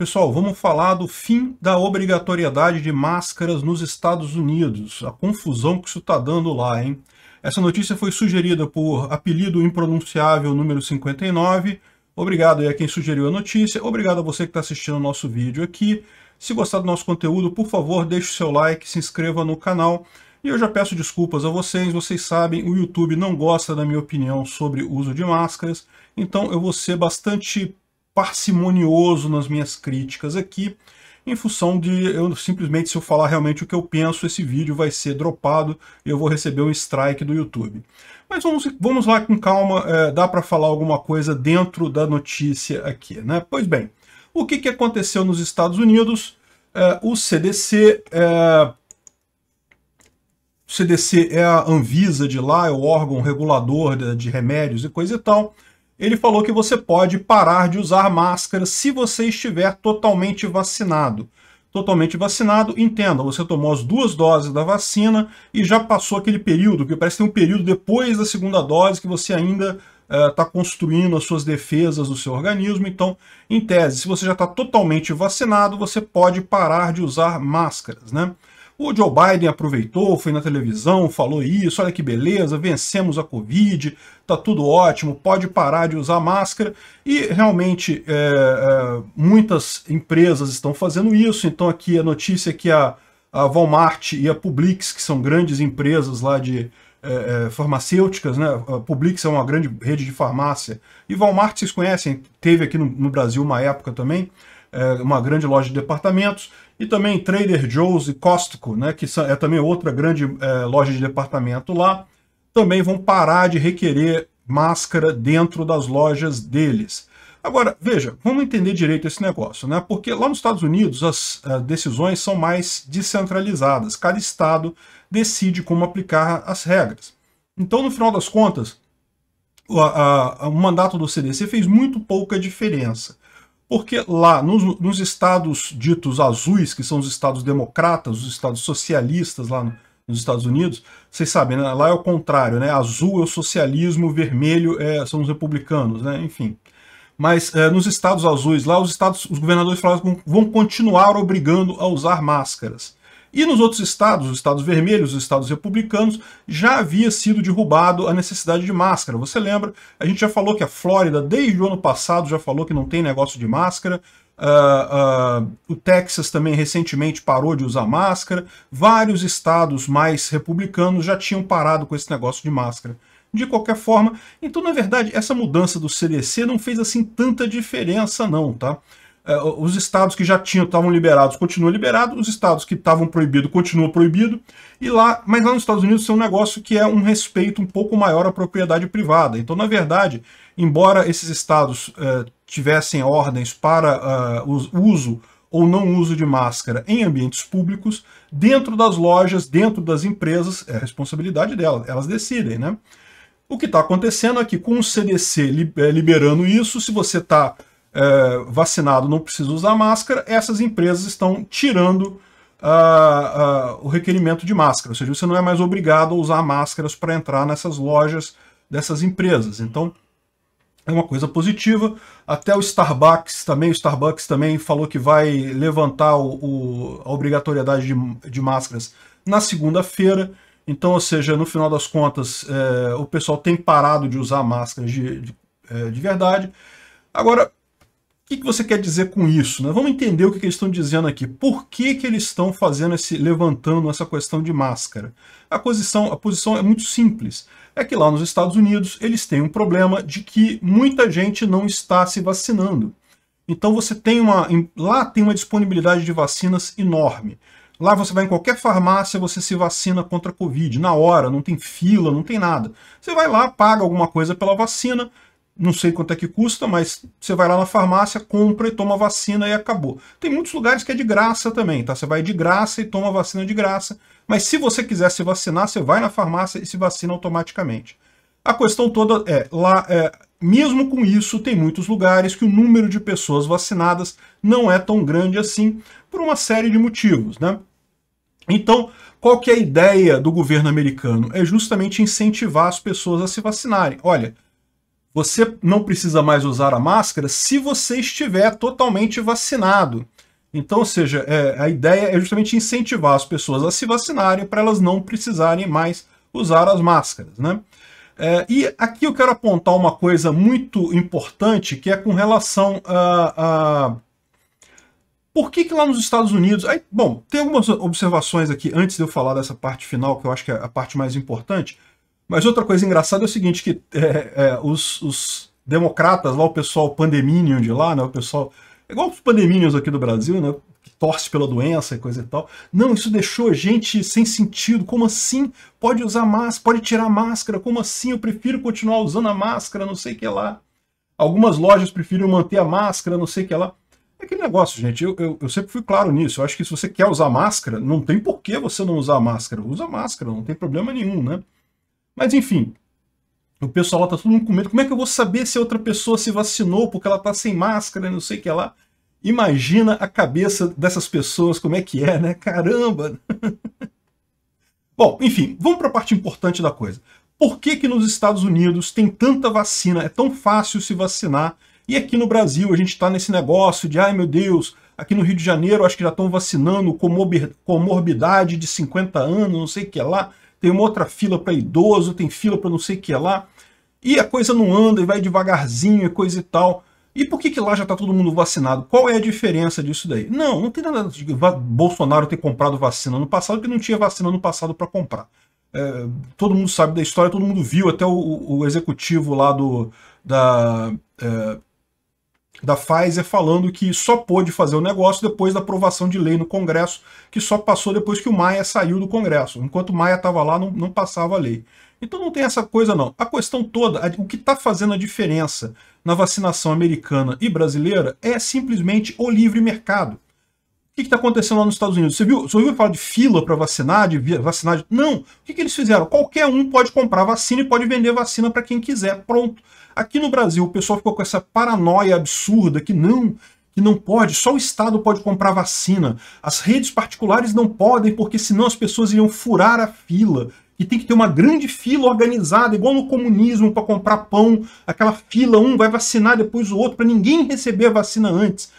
Pessoal, vamos falar do fim da obrigatoriedade de máscaras nos Estados Unidos. A confusão que isso está dando lá, hein? Essa notícia foi sugerida por apelido impronunciável número 59. Obrigado aí a quem sugeriu a notícia. Obrigado a você que está assistindo o nosso vídeo aqui. Se gostar do nosso conteúdo, por favor, deixe o seu like, se inscreva no canal. E eu já peço desculpas a vocês, vocês sabem, o YouTube não gosta da minha opinião sobre o uso de máscaras, então eu vou ser bastante parcimonioso nas minhas críticas aqui, em função de eu simplesmente, se eu falar realmente o que eu penso, esse vídeo vai ser dropado e eu vou receber um strike do YouTube. Mas vamos, vamos lá com calma, é, dá para falar alguma coisa dentro da notícia aqui, né? Pois bem, o que, que aconteceu nos Estados Unidos? É, o CDC é, o CDC é a Anvisa de lá, é o órgão regulador de, de remédios e coisa e tal ele falou que você pode parar de usar máscara se você estiver totalmente vacinado. Totalmente vacinado, entenda, você tomou as duas doses da vacina e já passou aquele período, que parece que tem um período depois da segunda dose que você ainda está eh, uh, construindo as suas defesas do seu organismo. Então, em tese, se você já está totalmente vacinado, você pode parar de usar máscaras, né? O Joe Biden aproveitou, foi na televisão, falou isso, olha que beleza, vencemos a Covid, tá tudo ótimo, pode parar de usar máscara. E realmente é, é, muitas empresas estão fazendo isso. Então aqui a notícia é que a, a Walmart e a Publix, que são grandes empresas lá de é, é farmacêuticas, né? A Publix é uma grande rede de farmácia. E Walmart, vocês conhecem, teve aqui no, no Brasil uma época também é, uma grande loja de departamentos, e também Trader Joe's e Costco, né, que é também outra grande é, loja de departamento lá, também vão parar de requerer máscara dentro das lojas deles. Agora, veja, vamos entender direito esse negócio, né? Porque lá nos Estados Unidos as uh, decisões são mais descentralizadas. Cada estado decide como aplicar as regras. Então, no final das contas, o, a, a, o mandato do CDC fez muito pouca diferença. Porque lá, nos, nos estados ditos azuis, que são os estados democratas, os estados socialistas lá no, nos Estados Unidos, vocês sabem, né? lá é o contrário, né? Azul é o socialismo, vermelho é, são os republicanos, né? Enfim. Mas é, nos estados azuis, lá os estados, os governadores falaram vão continuar obrigando a usar máscaras. E nos outros estados, os estados vermelhos, os estados republicanos, já havia sido derrubado a necessidade de máscara. Você lembra? A gente já falou que a Flórida, desde o ano passado, já falou que não tem negócio de máscara. Uh, uh, o Texas também recentemente parou de usar máscara. Vários estados mais republicanos já tinham parado com esse negócio de máscara. De qualquer forma, então na verdade essa mudança do CDC não fez assim tanta diferença não, tá? É, os estados que já tinham estavam liberados continuam liberados, os estados que estavam proibidos continuam proibidos. E lá, mas lá nos Estados Unidos tem um negócio que é um respeito um pouco maior à propriedade privada. Então, na verdade, embora esses estados uh, tivessem ordens para uh, uso ou não uso de máscara em ambientes públicos, dentro das lojas, dentro das empresas, é responsabilidade delas, elas decidem, né? O que está acontecendo aqui é que com o CDC liberando isso, se você está é, vacinado não precisa usar máscara, essas empresas estão tirando ah, ah, o requerimento de máscara. Ou seja, você não é mais obrigado a usar máscaras para entrar nessas lojas dessas empresas. Então, é uma coisa positiva. Até o Starbucks também, o Starbucks também falou que vai levantar o, o, a obrigatoriedade de, de máscaras na segunda-feira. Então, ou seja, no final das contas, é, o pessoal tem parado de usar máscaras de, de, é, de verdade. Agora, o que, que você quer dizer com isso? Né? Vamos entender o que, que eles estão dizendo aqui. Por que, que eles estão fazendo esse, levantando essa questão de máscara? A posição, a posição é muito simples. É que lá nos Estados Unidos eles têm um problema de que muita gente não está se vacinando. Então você tem uma. Lá tem uma disponibilidade de vacinas enorme. Lá você vai em qualquer farmácia, você se vacina contra a Covid, na hora, não tem fila, não tem nada. Você vai lá, paga alguma coisa pela vacina, não sei quanto é que custa, mas você vai lá na farmácia, compra e toma vacina e acabou. Tem muitos lugares que é de graça também, tá? Você vai de graça e toma vacina de graça. Mas se você quiser se vacinar, você vai na farmácia e se vacina automaticamente. A questão toda é, lá, é, mesmo com isso, tem muitos lugares que o número de pessoas vacinadas não é tão grande assim, por uma série de motivos, né? Então, qual que é a ideia do governo americano? É justamente incentivar as pessoas a se vacinarem. Olha, você não precisa mais usar a máscara se você estiver totalmente vacinado. Então, ou seja, é, a ideia é justamente incentivar as pessoas a se vacinarem para elas não precisarem mais usar as máscaras, né? É, e aqui eu quero apontar uma coisa muito importante que é com relação a, a... Por que, que lá nos Estados Unidos... Aí, bom, tem algumas observações aqui antes de eu falar dessa parte final, que eu acho que é a parte mais importante. Mas outra coisa engraçada é o seguinte, que é, é, os, os, democratas lá, o pessoal pandeminion de lá, né, o pessoal... É igual os pandeminions aqui do Brasil, né? Que torce pela doença e coisa e tal. Não, isso deixou a gente sem sentido. Como assim? Pode usar máscara, pode tirar máscara. Como assim? Eu prefiro continuar usando a máscara, não sei o que lá. Algumas lojas preferem manter a máscara, não sei o que lá. É aquele negócio, gente, eu, eu, eu, sempre fui claro nisso. Eu acho que se você quer usar máscara, não tem por que você não usar máscara. Usa máscara, não tem problema nenhum, né? Mas enfim, o pessoal lá tá todo mundo com medo. Como é que eu vou saber se outra pessoa se vacinou porque ela tá sem máscara, não sei o que lá? Imagina a cabeça dessas pessoas, como é que é, né? Caramba! Bom, enfim, vamos para a parte importante da coisa. Por que que nos Estados Unidos tem tanta vacina, é tão fácil se vacinar, e aqui no Brasil a gente está nesse negócio de, ai meu Deus, aqui no Rio de Janeiro acho que já estão vacinando com comorbidade de 50 anos, não sei o que lá tem uma outra fila para idoso, tem fila para não sei o que lá. E a coisa não anda e vai devagarzinho e coisa e tal. E por que, que lá já está todo mundo vacinado? Qual é a diferença disso daí? Não, não tem nada de Bolsonaro ter comprado vacina no passado, que não tinha vacina no passado para comprar. É, todo mundo sabe da história, todo mundo viu, até o, o executivo lá do, da, é, da Pfizer falando que só pôde fazer o negócio depois da aprovação de lei no Congresso, que só passou depois que o Maia saiu do Congresso. Enquanto o Maia estava lá, não, não passava a lei. Então não tem essa coisa não. A questão toda, o que está fazendo a diferença na vacinação americana e brasileira é simplesmente o livre mercado que está acontecendo lá nos Estados Unidos? Você viu, você ouviu falar de fila para vacinar, de vacinar? De... Não. O que, que eles fizeram? Qualquer um pode comprar vacina e pode vender vacina para quem quiser. Pronto. Aqui no Brasil, o pessoal ficou com essa paranoia absurda que não, que não pode, só o Estado pode comprar vacina. As redes particulares não podem, porque senão as pessoas iriam furar a fila. E tem que ter uma grande fila organizada, igual no comunismo, para comprar pão, aquela fila, um vai vacinar depois o outro, para ninguém receber a vacina antes.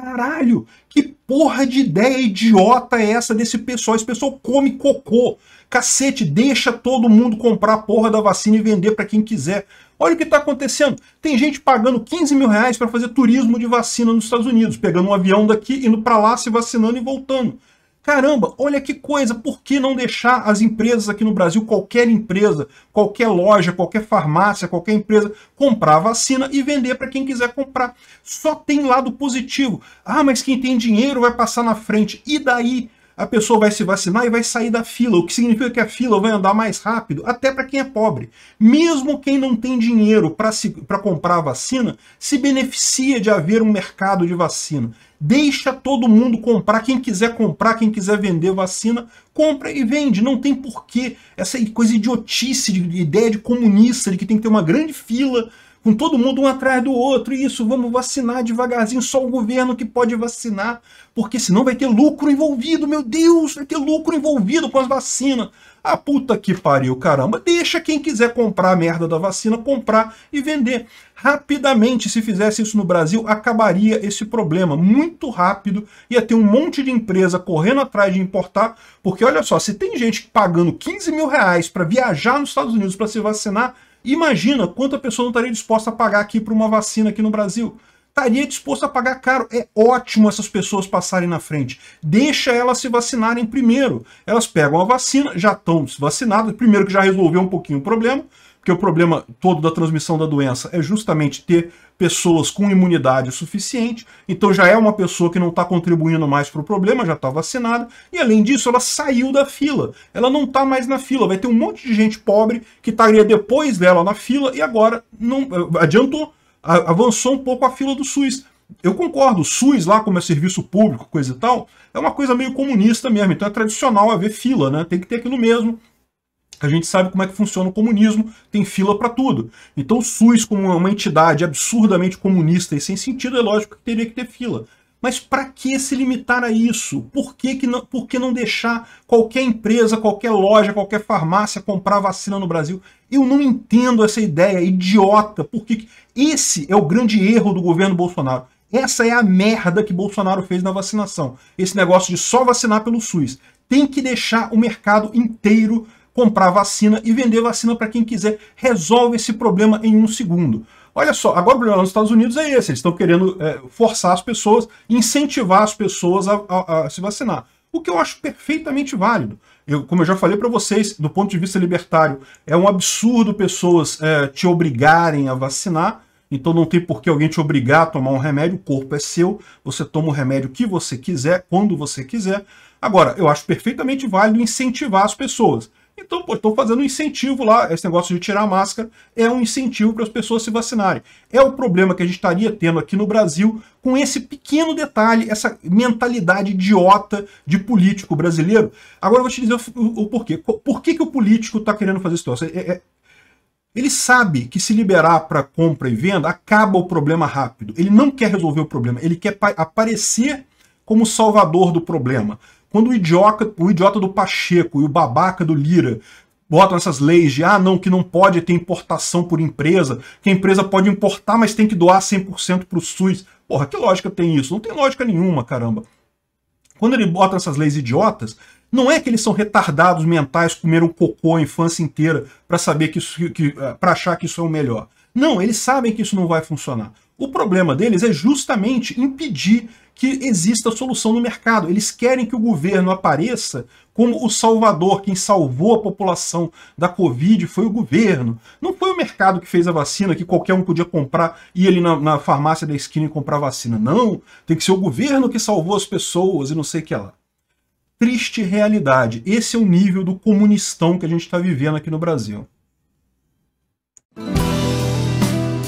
Caralho, que porra de ideia idiota é essa desse pessoal? Esse pessoal come cocô. Cacete, deixa todo mundo comprar a porra da vacina e vender para quem quiser. Olha o que está acontecendo. Tem gente pagando 15 mil reais para fazer turismo de vacina nos Estados Unidos, pegando um avião daqui, indo para lá, se vacinando e voltando. Caramba, olha que coisa, por que não deixar as empresas aqui no Brasil, qualquer empresa, qualquer loja, qualquer farmácia, qualquer empresa, comprar vacina e vender para quem quiser comprar? Só tem lado positivo. Ah, mas quem tem dinheiro vai passar na frente. E daí? a pessoa vai se vacinar e vai sair da fila, o que significa que a fila vai andar mais rápido, até para quem é pobre. Mesmo quem não tem dinheiro para comprar a vacina, se beneficia de haver um mercado de vacina. Deixa todo mundo comprar, quem quiser comprar, quem quiser vender vacina, compra e vende. Não tem porquê essa coisa idiotice de ideia de comunista, de que tem que ter uma grande fila com todo mundo um atrás do outro, e isso, vamos vacinar devagarzinho, só o governo que pode vacinar, porque senão vai ter lucro envolvido, meu Deus, vai ter lucro envolvido com as vacinas. Ah, puta que pariu, caramba, deixa quem quiser comprar a merda da vacina, comprar e vender. Rapidamente, se fizesse isso no Brasil, acabaria esse problema, muito rápido, ia ter um monte de empresa correndo atrás de importar, porque olha só, se tem gente pagando 15 mil reais para viajar nos Estados Unidos para se vacinar, Imagina quanto a pessoa não estaria disposta a pagar aqui para uma vacina aqui no Brasil. Estaria disposta a pagar caro. É ótimo essas pessoas passarem na frente. Deixa elas se vacinarem primeiro. Elas pegam a vacina, já estão vacinadas, primeiro que já resolveu um pouquinho o problema. Porque o problema todo da transmissão da doença é justamente ter pessoas com imunidade suficiente, então já é uma pessoa que não está contribuindo mais para o problema, já está vacinada, e além disso, ela saiu da fila. Ela não está mais na fila. Vai ter um monte de gente pobre que estaria depois dela na fila e agora não adiantou, avançou um pouco a fila do SUS. Eu concordo, o SUS lá, como é serviço público, coisa e tal, é uma coisa meio comunista mesmo, então é tradicional haver fila, né? Tem que ter aquilo mesmo a gente sabe como é que funciona o comunismo, tem fila para tudo. Então o SUS, como uma entidade absurdamente comunista e sem sentido, é lógico que teria que ter fila. Mas para que se limitar a isso? Por que, que não, por que não deixar qualquer empresa, qualquer loja, qualquer farmácia comprar vacina no Brasil? Eu não entendo essa ideia idiota. Porque esse é o grande erro do governo Bolsonaro. Essa é a merda que Bolsonaro fez na vacinação. Esse negócio de só vacinar pelo SUS. Tem que deixar o mercado inteiro comprar vacina e vender vacina para quem quiser. Resolve esse problema em um segundo. Olha só, agora o problema nos Estados Unidos é esse: eles estão querendo é, forçar as pessoas, incentivar as pessoas a, a, a se vacinar. O que eu acho perfeitamente válido. Eu, como eu já falei para vocês, do ponto de vista libertário, é um absurdo pessoas é, te obrigarem a vacinar. Então não tem por que alguém te obrigar a tomar um remédio, o corpo é seu, você toma o remédio que você quiser, quando você quiser. Agora, eu acho perfeitamente válido incentivar as pessoas. Então, pô, estão fazendo um incentivo lá. Esse negócio de tirar a máscara é um incentivo para as pessoas se vacinarem. É o problema que a gente estaria tendo aqui no Brasil com esse pequeno detalhe, essa mentalidade idiota de político brasileiro. Agora eu vou te dizer o, o, o porquê. Por que, que o político está querendo fazer isso? É, é, ele sabe que se liberar para compra e venda, acaba o problema rápido. Ele não quer resolver o problema, ele quer aparecer como salvador do problema. Quando o idiota, o idiota do Pacheco e o babaca do Lira botam essas leis de, ah, não, que não pode ter importação por empresa, que a empresa pode importar, mas tem que doar 100% para o SUS. Porra, que lógica tem isso? Não tem lógica nenhuma, caramba. Quando ele bota essas leis idiotas, não é que eles são retardados mentais, comeram cocô a infância inteira para saber que isso, que, eh, para achar que isso é o melhor. Não, eles sabem que isso não vai funcionar. O problema deles é justamente impedir que exista solução no mercado. Eles querem que o governo apareça como o salvador, quem salvou a população da Covid foi o governo. Não foi o mercado que fez a vacina, que qualquer um podia comprar, ir ali na, na farmácia da esquina e comprar vacina. Não, tem que ser o governo que salvou as pessoas e não sei o que lá. Triste realidade. Esse é o nível do comunistão que a gente está vivendo aqui no Brasil.